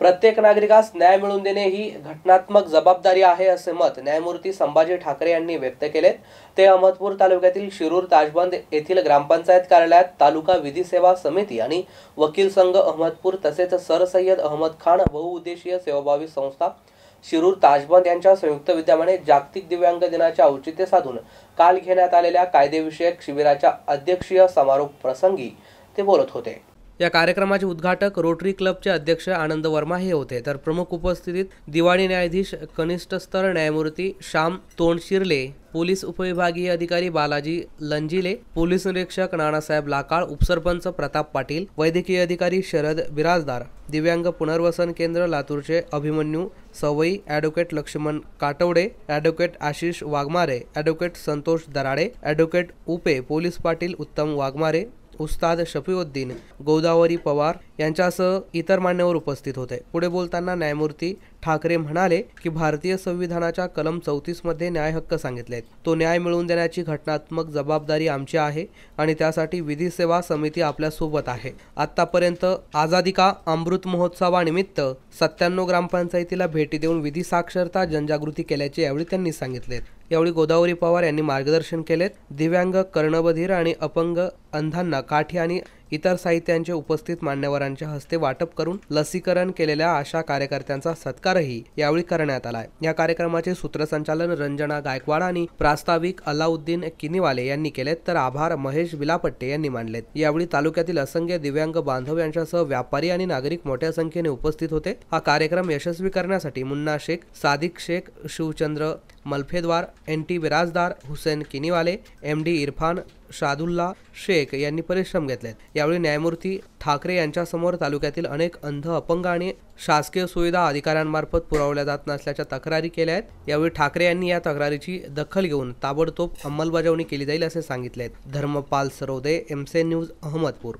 प्रत्येक नागरिकास न्याय मिळवून देणे ही घटनात्मक जबाबदारी आहे असे मत न्यायमूर्ती संभाजी ठाकरे यांनी व्यक्त केले ते अहमदपूर तालुक्यातील शिरूर ताजबंद येथील ग्रामपंचायत कार्यालयात तालुका विधी सेवा समिती आणि वकील संघ अहमदपूर तसेच सरसय्यद अहमद खान बहुउद्देशीय सेवाभावी संस्था शिरूर ताजबंद यांच्या संयुक्त विद्यमाने जागतिक दिव्यांग दिनाच्या औचित्य साधून काल घेण्यात आलेल्या कायदेविषयक शिबिराच्या अध्यक्षीय समारोप प्रसंगी ते बोलत होते या कार्यक्रमाचे उद्घाटक रोटरी क्लबचे अध्यक्ष आनंद वर्मा हे होते तर प्रमुख उपस्थितीत दिवाणी न्यायाधीश कनिष्ठ स्तर न्यायमूर्ती श्याम तोंडशिरले पोलीस उपविभागीय अधिकारी बालाजी लंजिले पोलीस निरीक्षक नानासाहेब लाकाळ उपसरपंच प्रताप पाटील वैद्यकीय अधिकारी शरद बिराजदार दिव्यांग पुनर्वसन केंद्र लातूरचे Abhimanyu Savai advocate Laxman Katwade advocate Ashish Waghmare advocate Santosh Darade advocate Upe police Patil Uttam Waghmare उस्ताद शफीउद्दीन गोदावरी पवार यांच्यासह इतर मान्यवर उपस्थित होते पुढे बोलताना न्यायमूर्ती ठाकरे म्हणाले की भारतीय संविधानाच्या कलम चौतीसमध्ये न्याय हक्क सांगितले तो न्याय मिळवून देण्याची घटनात्मक जबाबदारी आमची आहे आणि त्यासाठी विधी सेवा समिती आपल्यासोबत आहे आतापर्यंत आझादी का अमृत महोत्सवानिमित्त सत्त्याण्णव ग्रामपंचायतीला भेटी देऊन विधी साक्षरता जनजागृती केल्याचे यावेळी त्यांनी सांगितले यावेळी गोदावरी पवार यांनी मार्गदर्शन केलेत दिव्यांग कर्णबधीर आणि अपंग अंधांना काठी आणि इतर साहित्यांचे उपस्थित मान्यवरांच्या हस्ते वाटप करून लसीकरण केलेल्या आशा कार्यकर्त्यांचा सत्कारही यावेळी करण्यात आलाय या कार्यक्रमाचे सूत्रसंचालन रंजना गायकवाड आणि प्रास्ताविक अलाउद्दीन किनीवाले यांनी केले तर आभार महेश विलापट्टे यांनी मानलेत यावेळी तालुक्यातील असंख्य दिव्यांग बांधव यांच्यासह व्यापारी आणि नागरिक मोठ्या संख्येने उपस्थित होते हा कार्यक्रम यशस्वी करण्यासाठी Munna Shaikh Sadiq Shaikh Shivchandra Malfedwar N T Birajdar Hussain Kiniwale M D Irfan Shadulla Shaikh यांनी परिश्रम घेतलेत यावेळी न्यायमूर्ती ठाकरे यांच्यासमोर तालुक्यातील अनेक अंध अपंग आणि शासकीय सुविधा अधिकाऱ्यांमार्फत पुरवल्या जात नसल्याच्या तक्रारी केल्या आहेत यावेळी ठाकरे यांनी या तक्रारीची दखल घेऊन ताबडतोब अंमलबजावणी केली जाईल असे सांगितले आहेत धर्मपाल सरोदे एमसे न्यूज अहमदपूर